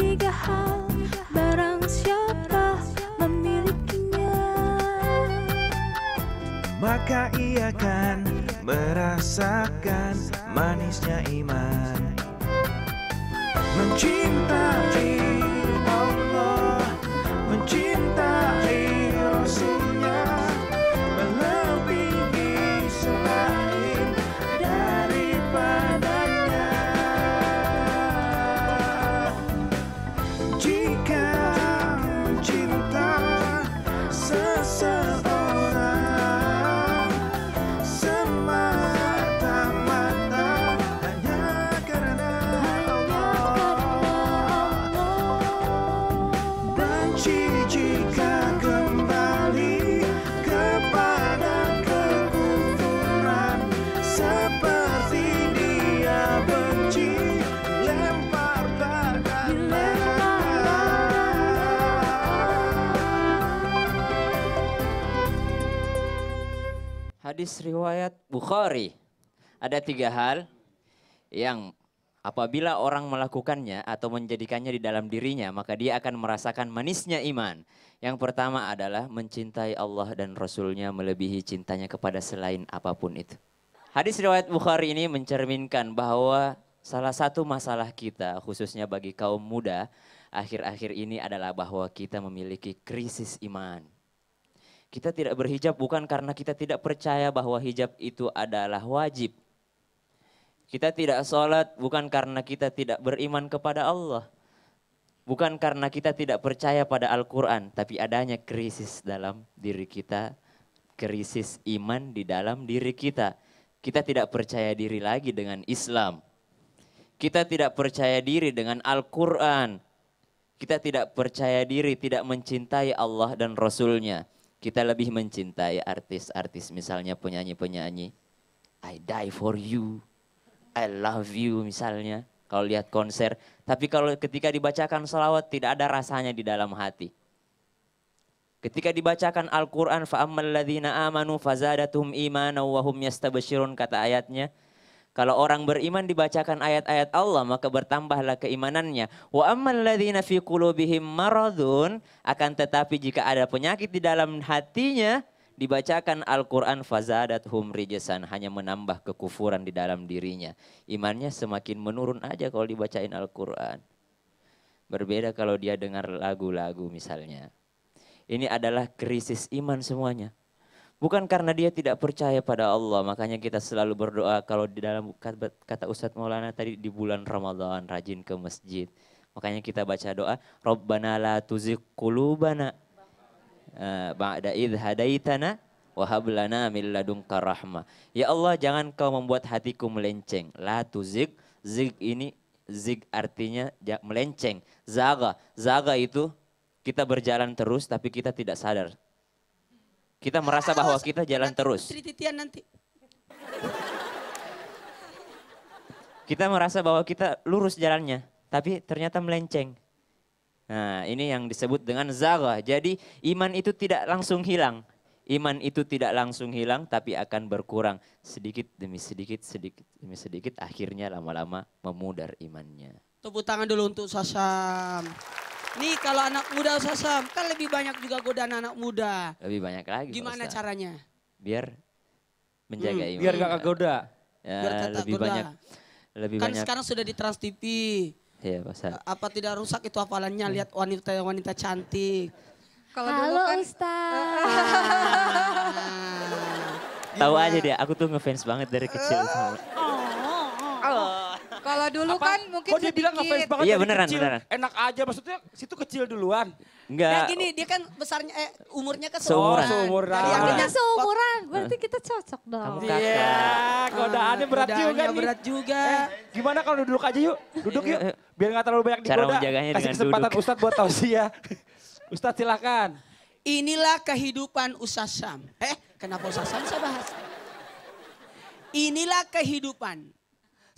tiga hal barang siapa memilikinya maka ia akan merasakan manisnya iman mencintai Allah mencintai hadis riwayat Bukhari. Ada tiga hal yang apabila orang melakukannya atau menjadikannya di dalam dirinya, maka dia akan merasakan manisnya iman. Yang pertama adalah mencintai Allah dan Rasulnya melebihi cintanya kepada selain apapun itu. Hadis riwayat Bukhari ini mencerminkan bahwa salah satu masalah kita, khususnya bagi kaum muda, akhir-akhir ini adalah bahwa kita memiliki krisis iman. Kita tidak berhijab bukan karena kita tidak percaya bahwa hijab itu adalah wajib. Kita tidak sholat bukan karena kita tidak beriman kepada Allah. Bukan karena kita tidak percaya pada Al-Quran. Tapi adanya krisis dalam diri kita. Krisis iman di dalam diri kita. Kita tidak percaya diri lagi dengan Islam. Kita tidak percaya diri dengan Al-Quran. Kita tidak percaya diri, tidak mencintai Allah dan Rasulnya. nya kita lebih mencintai artis-artis misalnya penyanyi-penyanyi. I die for you. I love you misalnya. Kalau lihat konser. Tapi kalau ketika dibacakan salawat tidak ada rasanya di dalam hati. Ketika dibacakan Al-Quran, فَأَمَّا amanu آمَنُوا فَزَادَتُهُمْ إِمَانًا وَهُمْ يَسْتَبَشِرُونَ kata ayatnya. Kalau orang beriman dibacakan ayat-ayat Allah maka bertambahlah keimanannya. Wa ammal fi qulubihim maradun akan tetapi jika ada penyakit di dalam hatinya dibacakan Al-Qur'an hum rijasan hanya menambah kekufuran di dalam dirinya. Imannya semakin menurun aja kalau dibacain Al-Qur'an. Berbeda kalau dia dengar lagu-lagu misalnya. Ini adalah krisis iman semuanya. Bukan karena dia tidak percaya pada Allah, makanya kita selalu berdoa kalau di dalam kata Ustadz Maulana tadi di bulan Ramadan rajin ke masjid. Makanya kita baca doa, Rabbana la tuzik kulubana eh, ba'da idh hadaitana wa hab lana min ladunka rahmah. Ya Allah, jangan kau membuat hatiku melenceng. La tuzik, zik ini zig artinya melenceng. Zaga, zaga itu kita berjalan terus tapi kita tidak sadar kita merasa bahwa kita jalan terus. Trititian nanti. Kita merasa bahwa kita lurus jalannya, tapi ternyata melenceng. Nah, ini yang disebut dengan zaghah. Jadi iman itu tidak langsung hilang. Iman itu tidak langsung hilang tapi akan berkurang sedikit demi sedikit, sedikit demi sedikit akhirnya lama-lama memudar imannya. Tepuk tangan dulu untuk Sasam. Nih kalau anak muda Sasam, kan lebih banyak juga godaan anak muda. Lebih banyak lagi. Gimana caranya? Biar menjaga hmm, iman. Biar gak kegoda. Ya, biar kata lebih goda. banyak. Lebih kan banyak. sekarang sudah di Trans TV. Iya, Pak Apa tidak rusak itu hafalannya hmm. lihat wanita-wanita cantik. Kalau Halo kan, Ustaz. Ah. Tahu aja deh, aku tuh ngefans banget dari kecil Oh dulu apa? kan mungkin Kok dia bilang ngefans banget iya, beneran, kecil. Beneran. Enak aja maksudnya situ kecil duluan. Enggak. Nah gini dia kan besarnya eh, umurnya ke seumuran. Oh, seumuran. Tadi iya, akhirnya iya. seumuran. Berarti kita cocok dong. Iya, yeah, godaannya berat juga nih. berat juga. Eh, gimana kalau duduk aja yuk? Duduk yuk. Iya. Biar nggak terlalu banyak digoda. Cara Kasih Kasih kesempatan duduk. Ustadz buat tausiah. Ustadz silakan. Inilah kehidupan Sam. Eh, kenapa Sam saya bahas? Inilah kehidupan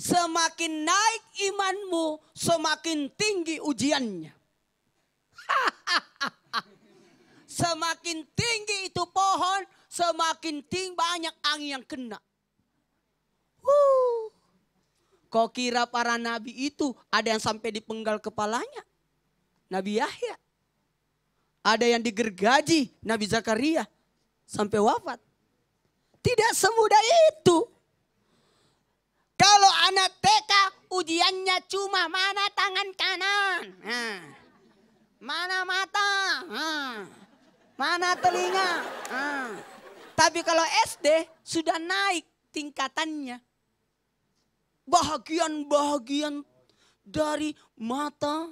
Semakin naik imanmu, semakin tinggi ujiannya. semakin tinggi itu pohon, semakin tinggi banyak angin yang kena. Huh. Kau kira para nabi itu ada yang sampai dipenggal kepalanya? Nabi Yahya. Ada yang digergaji Nabi Zakaria sampai wafat. Tidak semudah itu. ujiannya cuma mana tangan kanan, mana mata, mana telinga. Tapi kalau SD sudah naik tingkatannya. Bahagian-bahagian dari mata.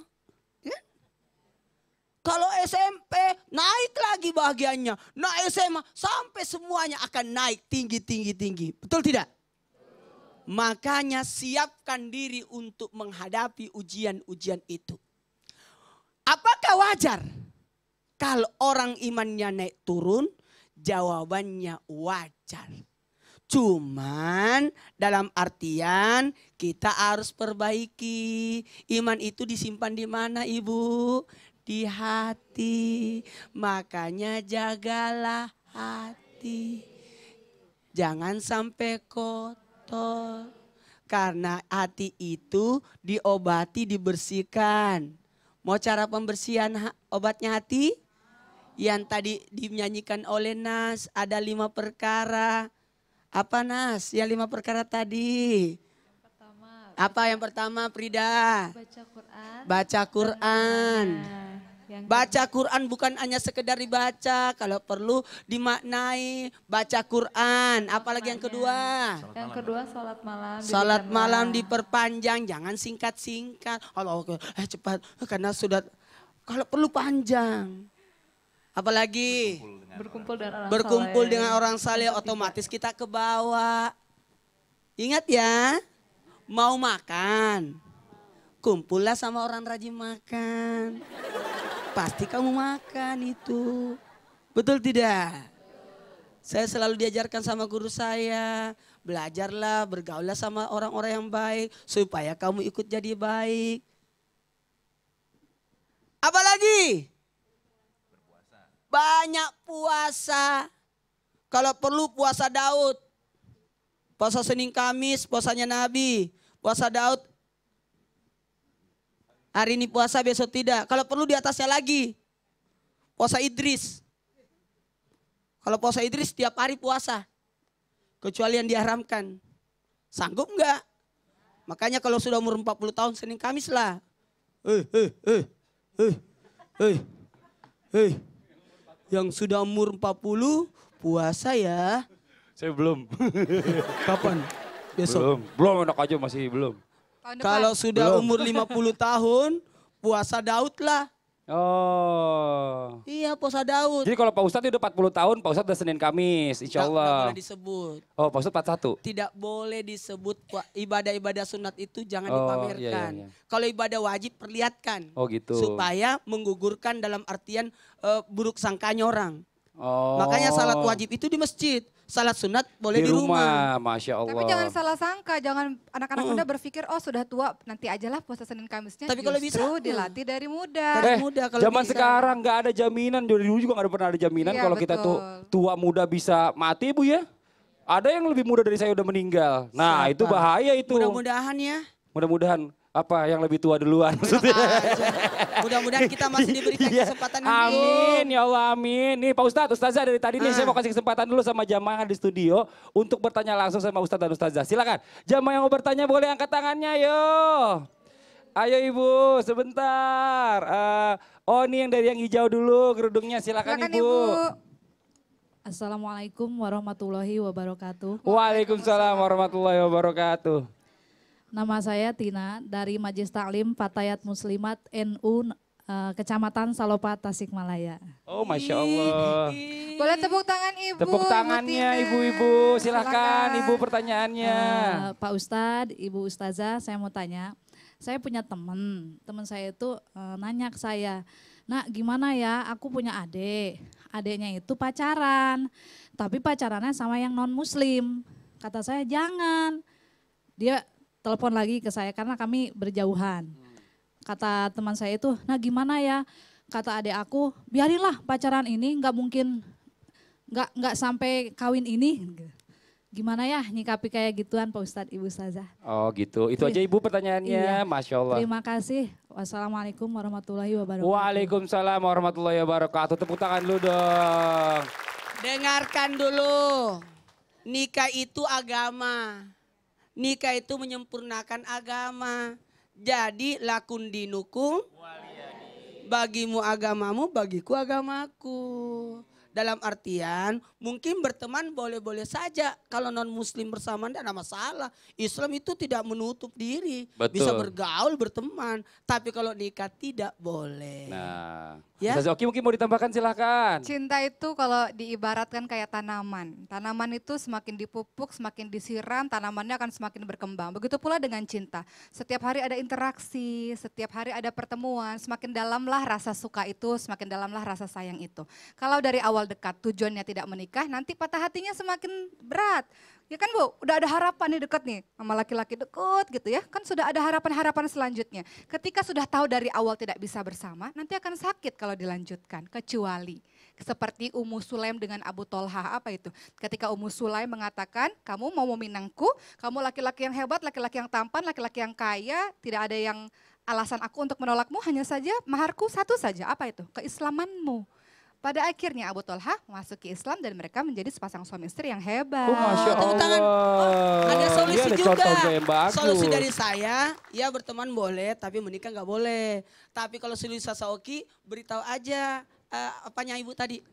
Ya. Kalau SMP naik lagi bahagiannya. Nah SMA sampai semuanya akan naik tinggi-tinggi-tinggi. Betul tidak? Makanya siapkan diri untuk menghadapi ujian-ujian itu. Apakah wajar kalau orang imannya naik turun? Jawabannya wajar. Cuman dalam artian kita harus perbaiki. Iman itu disimpan di mana ibu? Di hati. Makanya jagalah hati. Jangan sampai kot kotor. Karena hati itu diobati, dibersihkan. Mau cara pembersihan obatnya hati? Yang tadi dinyanyikan oleh Nas, ada lima perkara. Apa Nas? Yang lima perkara tadi. Apa yang pertama Prida? Baca Quran. Baca Quran. Baca Quran baca Quran bukan hanya sekedar dibaca, kalau perlu dimaknai, baca Quran. Apalagi yang kedua? Yang kedua salat malam. Salat malam diperpanjang, jangan singkat-singkat. Allah eh cepat karena sudah kalau perlu panjang. Apalagi berkumpul dengan orang, berkumpul dengan orang saleh otomatis kita ke bawah. Ingat ya, mau makan, kumpullah sama orang rajin makan pasti kamu makan itu. Betul tidak? Saya selalu diajarkan sama guru saya, belajarlah, bergaullah sama orang-orang yang baik supaya kamu ikut jadi baik. Apalagi? Berpuasa. Banyak puasa. Kalau perlu puasa Daud. Puasa Senin Kamis, puasanya Nabi. Puasa Daud Hari ini puasa, besok tidak. Kalau perlu di atasnya lagi. Puasa Idris. Kalau puasa Idris tiap hari puasa. Kecuali yang diharamkan. Sanggup enggak? Makanya kalau sudah umur 40 tahun Senin Kamis lah. Eh, eh, eh, eh, eh, eh. Yang sudah umur 40 puasa ya. Saya belum. Kapan? Besok. Belum, belum enak aja masih belum. Kalau sudah Belum. umur 50 tahun, puasa Daud lah. Oh. Iya puasa Daud. Jadi kalau Pak Ustadz udah 40 tahun, Pak Ustadz udah Senin Kamis, insya Allah. Tidak boleh disebut. Oh Pak Ustadz 41? Tidak boleh disebut ibadah-ibadah sunat itu jangan oh, iya, iya, dipamerkan. Iya, iya, iya. Kalau ibadah wajib perlihatkan. Oh gitu. Supaya menggugurkan dalam artian uh, buruk sangkanya orang. Oh. Makanya salat wajib itu di masjid, salat sunat boleh di rumah. Di rumah. Masya Allah. Tapi jangan salah sangka, jangan anak-anak muda berpikir oh sudah tua nanti ajalah puasa Senin Kamisnya. Tapi kalau bisa mm. dilatih dari muda. Dari eh, muda kalau zaman bisa. sekarang nggak ada jaminan, dari dulu juga nggak ada pernah ada jaminan iya, kalau betul. kita tuh tua muda bisa mati bu ya. Ada yang lebih muda dari saya udah meninggal. Nah Siapa? itu bahaya itu. Mudah-mudahan ya. Mudah-mudahan apa yang lebih tua duluan maksudnya. Mudah-mudahan kita masih diberikan iya. kesempatan ini. Amin ya Allah amin. Nih Pak Ustadz, Ustazah dari tadi nih saya mau kasih kesempatan dulu sama jamaah di studio untuk bertanya langsung sama Ustadz dan Ustazah. Silakan. Jamaah yang mau bertanya boleh angkat tangannya yo. Ayo Ibu, sebentar. Uh, oh ini yang dari yang hijau dulu kerudungnya silakan, silakan Ibu. Ibu. Assalamualaikum warahmatullahi wabarakatuh. Waalaikumsalam warahmatullahi wabarakatuh. Nama saya Tina dari Majlis Taklim Fatayat Muslimat NU eh, Kecamatan Salopa Tasikmalaya. Oh, masya Allah. Boleh tepuk tangan ibu. Tepuk tangannya ibu-ibu, silahkan, silahkan ibu pertanyaannya. Uh, Pak Ustadz, ibu Ustazah, saya mau tanya. Saya punya teman, teman saya itu uh, nanya ke saya, Nak gimana ya, aku punya adik. Adiknya itu pacaran, tapi pacarannya sama yang non muslim. Kata saya jangan. Dia telepon lagi ke saya karena kami berjauhan. Hmm. Kata teman saya itu, nah gimana ya? Kata adik aku, biarinlah pacaran ini nggak mungkin nggak nggak sampai kawin ini. Gimana ya nyikapi kayak gituan Pak Ustadz Ibu Saza? Oh gitu, itu aja iya. Ibu pertanyaannya, iya. Masya Allah. Terima kasih, wassalamualaikum warahmatullahi wabarakatuh. Waalaikumsalam warahmatullahi wabarakatuh, tepuk tangan dulu dong. Dengarkan dulu, nikah itu agama. Nikah itu menyempurnakan agama. Jadi lakun dinukum. Bagimu agamamu, bagiku agamaku. Dalam artian mungkin berteman boleh-boleh saja. Kalau non muslim bersama tidak ada masalah. Islam itu tidak menutup diri. Betul. Bisa bergaul, berteman. Tapi kalau nikah tidak boleh. Nah, ya? Ustaz mungkin mau ditambahkan silahkan. Cinta itu kalau diibaratkan kayak tanaman. Tanaman itu semakin dipupuk, semakin disiram, tanamannya akan semakin berkembang. Begitu pula dengan cinta. Setiap hari ada interaksi, setiap hari ada pertemuan, semakin dalamlah rasa suka itu, semakin dalamlah rasa sayang itu. Kalau dari awal awal dekat, tujuannya tidak menikah, nanti patah hatinya semakin berat. Ya kan Bu, udah ada harapan nih dekat nih sama laki-laki dekat gitu ya. Kan sudah ada harapan-harapan selanjutnya. Ketika sudah tahu dari awal tidak bisa bersama, nanti akan sakit kalau dilanjutkan. Kecuali seperti Ummu Sulaim dengan Abu Tolha apa itu? Ketika Ummu Sulaim mengatakan, kamu mau meminangku, kamu laki-laki yang hebat, laki-laki yang tampan, laki-laki yang kaya, tidak ada yang alasan aku untuk menolakmu hanya saja maharku satu saja. Apa itu? Keislamanmu. Pada akhirnya Abu Tolha memasuki Islam dan mereka menjadi sepasang suami istri yang hebat. Oh, Masya Allah. Oh, ada iya, solusi ada juga. Solusi dari saya, ya berteman boleh tapi menikah nggak boleh. Tapi kalau solusi Sasaoki beritahu aja uh, eh, apanya ibu tadi.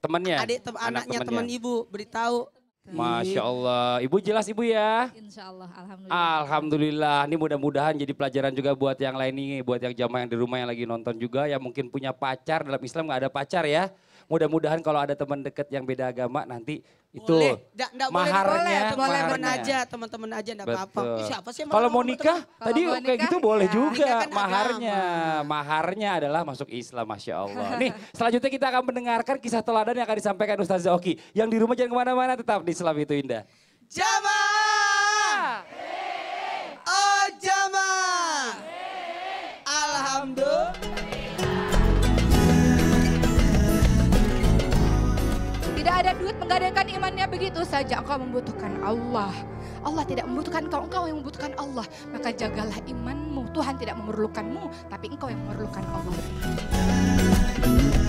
Temannya? Adik tem anaknya teman ibu beritahu Masya Allah. Ibu jelas ibu ya? Insya Allah, Alhamdulillah. Alhamdulillah. Ini mudah-mudahan jadi pelajaran juga buat yang lain ini, Buat yang jamaah yang di rumah yang lagi nonton juga. Yang mungkin punya pacar. Dalam Islam nggak ada pacar ya. Mudah-mudahan kalau ada teman dekat yang beda agama nanti itu maharnya, boleh, boleh, aja teman-teman aja enggak apa-apa. Siapa sih Kalau mau nikah tadi mau kayak gitu boleh ya, juga kan maharnya. Maharnya adalah masuk Islam Masya Allah. Nih selanjutnya kita akan mendengarkan kisah teladan yang akan disampaikan Ustaz Zoki. Yang di rumah jangan kemana-mana tetap di Islam itu indah. Jamaah. ada duit menggadaikan imannya begitu saja. Engkau membutuhkan Allah. Allah tidak membutuhkan kau engkau yang membutuhkan Allah. Maka jagalah imanmu. Tuhan tidak memerlukanmu, tapi engkau yang memerlukan Allah.